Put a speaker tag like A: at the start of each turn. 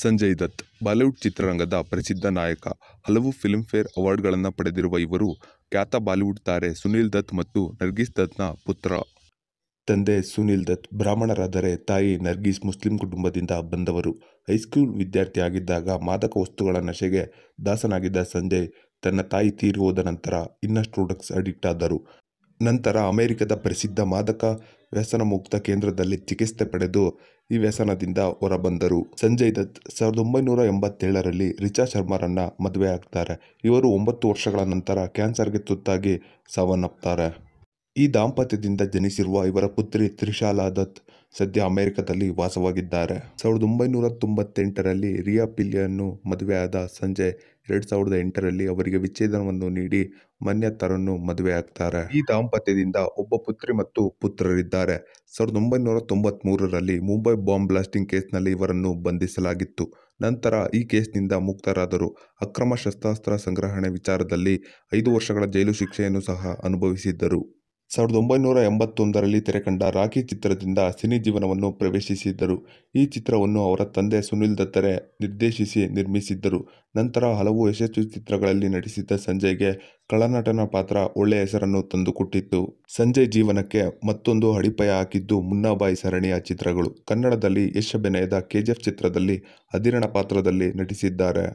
A: Sanjay Dutt Bollywood ಚಿತ್ರರಂಗದ ಪ್ರಸಿದ್ಧ ನಾಯಕ ಹಲವು ಫಿಲ್ಮ್ ಫೇರ್ ಅವಾರ್ಡ್ಗಳನ್ನು ಪಡೆದಿರುವ ಇವರು ಖ್ಯಾತ ಬಾಲಿವುಡ್ ತಾರೆ ಸುನೀಲ್ ದತ್ ಮತ್ತು ನರ್ಗೀಸ್ ದತ್ನ ಪುತ್ರ ತಂದೆ ಸುನೀಲ್ ದತ್ ಬ್ರಾಹ್ಮಣರಾದರೆ ತಾಯಿ ನರ್ಗೀಸ್ ಮುಸ್ಲಿಂ ಕುಟುಂಬದಿಂದ ಬಂದವರು ಹೈಸ್ಕೂಲ್ ವಿದ್ಯಾರ್ಥಿಯಾಗಿದ್ದಾಗ ಮಾದಕ ವಸ್ತುಗಳ ನಶೆಗೆ ದಾಸನಾಗಿದ್ದ ಸಂಜಯ್ ತನ್ನ ತಾಯಿ ತೀರಿ ಹೋದ ನಂತರ ಇನ್ನಷ್ಟು ಡ್ರಗ್ಸ್ ಅಡಿಕ್ಟ್ ಆದರು ನಂತರ ಅಮೆರಿಕದ ಪ್ರಸಿದ್ಧ ಮಾದಕ ವ್ಯಸನ ಮುಕ್ತ ಕೇಂದ್ರದಲ್ಲಿ ಚಿಕಿತ್ಸೆ ಪಡೆದು ಈ ವ್ಯಸನದಿಂದ ಹೊರಬಂದರು ಸಂಜಯ್ ದತ್ ಸಾವಿರದ ಒಂಬೈನೂರ ಎಂಬತ್ತೇಳರಲ್ಲಿ ರಿಚಾ ಶರ್ಮಾರನ್ನ ಮದುವೆ ಆಗ್ತಾರೆ ಇವರು ಒಂಬತ್ತು ವರ್ಷಗಳ ನಂತರ ಕ್ಯಾನ್ಸರ್ಗೆ ತುತ್ತಾಗಿ ಸಾವನ್ನಪ್ಪುತ್ತಾರೆ ಈ ದಾಂಪತ್ಯದಿಂದ ಜನಿಸಿರುವ ಇವರ ಪುತ್ರಿ ತ್ರಿಶಾಲಾ ದತ್ ಸದ್ಯ ಅಮೆರಿಕದಲ್ಲಿ ವಾಸವಾಗಿದ್ದಾರೆ ಸಾವಿರದ ಒಂಬೈನೂರ ತೊಂಬತ್ತೆಂಟರಲ್ಲಿ ರಿಯಾ ಪಿಲ್ಲಿಯನ್ನು ಮದುವೆಯಾದ ಸಂಜೆ ಎರಡು ಸಾವಿರದ ಎಂಟರಲ್ಲಿ ಅವರಿಗೆ ವಿಚ್ಛೇದನವನ್ನು ನೀಡಿ ಮನ್ಯತ್ತರನ್ನು ಮದುವೆಯಾಗ್ತಾರೆ ಈ ದಾಂಪತ್ಯದಿಂದ ಒಬ್ಬ ಪುತ್ರಿ ಮತ್ತು ಪುತ್ರರಿದ್ದಾರೆ ಸಾವಿರದ ಒಂಬೈನೂರ ಮೂರರಲ್ಲಿ ಮುಂಬೈ ಬಾಂಬ್ ಬ್ಲಾಸ್ಟಿಂಗ್ ಕೇಸ್ನಲ್ಲಿ ಇವರನ್ನು ಬಂಧಿಸಲಾಗಿತ್ತು ನಂತರ ಈ ಕೇಸ್ನಿಂದ ಮುಕ್ತರಾದರು ಅಕ್ರಮ ಶಸ್ತ್ರಾಸ್ತ್ರ ಸಂಗ್ರಹಣೆ ವಿಚಾರದಲ್ಲಿ ಐದು ವರ್ಷಗಳ ಜೈಲು ಶಿಕ್ಷೆಯನ್ನು ಸಹ ಅನುಭವಿಸಿದ್ದರು ಸಾವಿರದ ಒಂಬೈನೂರ ಎಂಬತ್ತೊಂದರಲ್ಲಿ ತೆರೆಕಂಡ ರಾಖಿ ಚಿತ್ರದಿಂದ ಸಿನಿ ಜೀವನವನ್ನು ಪ್ರವೇಶಿಸಿದ್ದರು ಈ ಚಿತ್ರವನ್ನು ಅವರ ತಂದೆ ಸುನಿಲ್ ದತ್ತರೆ ನಿರ್ದೇಶಿಸಿ ನಿರ್ಮಿಸಿದ್ದರು ನಂತರ ಹಲವು ಯಶಸ್ವಿ ಚಿತ್ರಗಳಲ್ಲಿ ನಟಿಸಿದ್ದ ಸಂಜಯ್ಗೆ ಕಳನಟನ ಪಾತ್ರ ಒಳ್ಳೆಯ ಹೆಸರನ್ನು ತಂದುಕೊಟ್ಟಿತ್ತು ಸಂಜಯ್ ಜೀವನಕ್ಕೆ ಮತ್ತೊಂದು ಅಡಿಪಾಯ ಹಾಕಿದ್ದು ಮುನ್ನಾಬಾಯಿ ಸರಣಿಯ ಚಿತ್ರಗಳು ಕನ್ನಡದಲ್ಲಿ ಯಶ್ ಅಭಿನಯದ ಕೆಜಿಎಫ್ ಚಿತ್ರದಲ್ಲಿ ಅಧಿರಣ ಪಾತ್ರದಲ್ಲಿ ನಟಿಸಿದ್ದಾರೆ